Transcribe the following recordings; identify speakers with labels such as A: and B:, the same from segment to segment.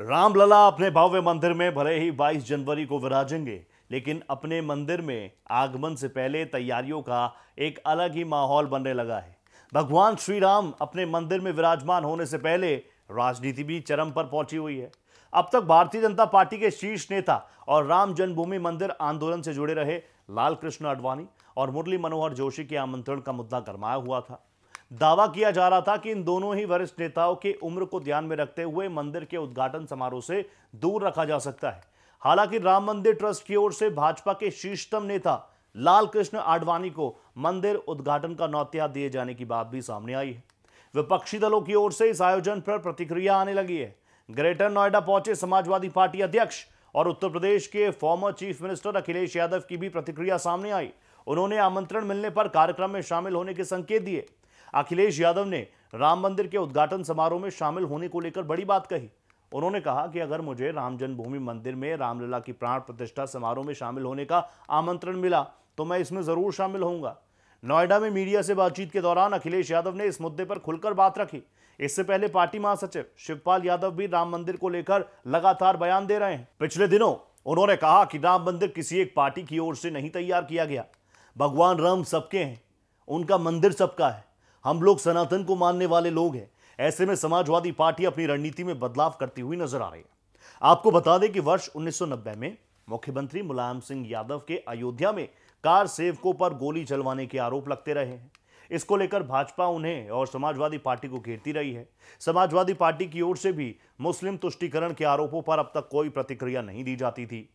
A: रामलला अपने भव्य मंदिर में भले ही 22 जनवरी को विराजेंगे लेकिन अपने मंदिर में आगमन से पहले तैयारियों का एक अलग ही माहौल बनने लगा है भगवान श्री राम अपने मंदिर में विराजमान होने से पहले राजनीति भी चरम पर पहुंची हुई है अब तक भारतीय जनता पार्टी के शीर्ष नेता और राम जन्मभूमि मंदिर आंदोलन से जुड़े रहे लाल कृष्ण आडवाणी और मुरली मनोहर जोशी के आमंत्रण का मुद्दा गरमाया हुआ था दावा किया जा रहा था कि इन दोनों ही वरिष्ठ नेताओं की उम्र को ध्यान में रखते हुए मंदिर के उद्घाटन समारोह से दूर रखा जा सकता है हालांकि राम मंदिर ट्रस्ट की ओर से भाजपा के शीर्षतम नेता लाल कृष्ण आडवाणी को मंदिर उद्घाटन का नौतिया दिए जाने की बात भी सामने आई है विपक्षी दलों की ओर से इस आयोजन पर प्रतिक्रिया आने लगी है ग्रेटर नोएडा पहुंचे समाजवादी पार्टी अध्यक्ष और उत्तर प्रदेश के former chief minister Akhilesh Yadav की भी प्रतिक्रिया सामने आई उन्होंने आमंत्रण मिलने पर कार्यक्रम में शामिल होने के संकेत दिए अखिलेश यादव ने राम मंदिर के उद्घाटन समारोह में शामिल होने को लेकर बड़ी बात कही उन्होंने कहा कि अगर मुझे राम जन्मभूमि मंदिर में रामलला की प्राण प्रतिष्ठा समारोह में शामिल होने का आमंत्रण मिला तो मैं इसमें जरूर शामिल होऊंगा नोएडा में मीडिया से बातचीत के दौरान अखिलेश यादव ने इस मुद्दे पर खुलकर बात रखी इससे पहले पार्टी महासचिव शिवपाल यादव भी राम मंदिर को लेकर लगातार बयान दे रहे हैं पिछले दिनों उन्होंने कहा कि राम मंदिर किसी एक पार्टी की ओर से नहीं तैयार किया गया भगवान राम सबके हैं उनका मंदिर सबका है हम लोग सनातन को मानने वाले लोग हैं ऐसे में समाजवादी पार्टी अपनी रणनीति में बदलाव करती हुई नजर आ रही है आपको बता दें कि वर्ष 1990 में मुख्यमंत्री मुलायम सिंह यादव के अयोध्या में कार सेवकों पर गोली चलवाने के आरोप लगते रहे हैं इसको लेकर भाजपा उन्हें और समाजवादी पार्टी को घेरती रही है समाजवादी पार्टी की ओर से भी मुस्लिम तुष्टिकरण के आरोपों पर अब तक कोई प्रतिक्रिया नहीं दी जाती थी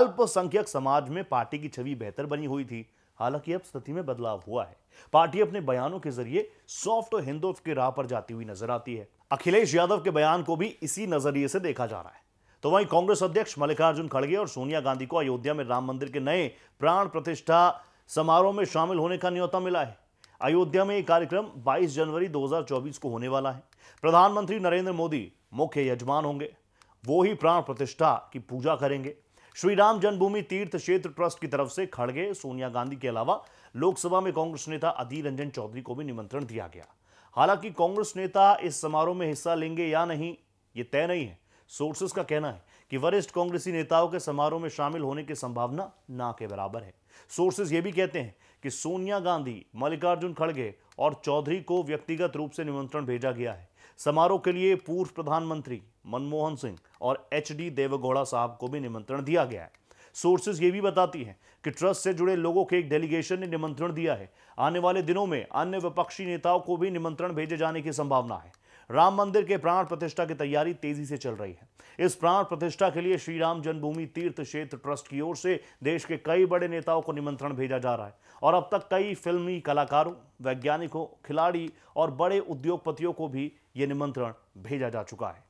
A: अल्पसंख्यक समाज में पार्टी की छवि बेहतर बनी हुई थी हालांकि अब स्थिति में बदलाव हुआ है पार्टी अपने बयानों के जरिए सॉफ्ट और हिंदोफ के राह पर जाती हुई नजर आती है अखिलेश यादव के बयान को भी इसी नजरिए से देखा जा रहा है तो वहीं कांग्रेस अध्यक्ष मल्लिकार्जुन खड़गे और सोनिया गांधी को अयोध्या में राम मंदिर के नए प्राण प्रतिष्ठा समारोह में शामिल होने का न्योता मिला है अयोध्या में यह कार्यक्रम 22 जनवरी 2024 को होने वाला है प्रधानमंत्री नरेंद्र मोदी मुख्य यजमान होंगे वो ही प्राण प्रतिष्ठा की पूजा करेंगे श्री राम जन्मभूमि तीर्थ क्षेत्र ट्रस्ट की तरफ से खड़गे सोनिया गांधी के अलावा लोकसभा में कांग्रेस नेता अधीर रंजन चौधरी को भी निमंत्रण दिया गया हालांकि कांग्रेस नेता इस समारोह में हिस्सा लेंगे या नहीं ये तय नहीं है सोर्सेस का कहना है कि वरिष्ठ कांग्रेसी नेताओं के समारोह में शामिल होने की संभावना ना के बराबर है सोर्सेज ये भी कहते हैं कि सोनिया गांधी मल्लिकार्जुन खड़गे और चौधरी को व्यक्तिगत रूप से निमंत्रण भेजा गया है समारोह के लिए पूर्व प्रधानमंत्री मनमोहन सिंह और एच डी देवगौड़ा साहब को भी निमंत्रण दिया गया है सोर्सेज ये भी बताती हैं कि ट्रस्ट से जुड़े लोगों के एक डेलीगेशन ने निमंत्रण दिया है आने वाले दिनों में अन्य विपक्षी नेताओं को भी निमंत्रण भेजे जाने की संभावना है राम मंदिर के प्राण प्रतिष्ठा की तैयारी तेजी से चल रही है इस प्राण प्रतिष्ठा के लिए श्री राम जन्मभूमि तीर्थ क्षेत्र ट्रस्ट की ओर से देश के कई बड़े नेताओं को निमंत्रण भेजा जा रहा है और अब तक कई फिल्मी कलाकारों वैज्ञानिकों खिलाड़ी और बड़े उद्योगपतियों को भी ये निमंत्रण भेजा जा चुका है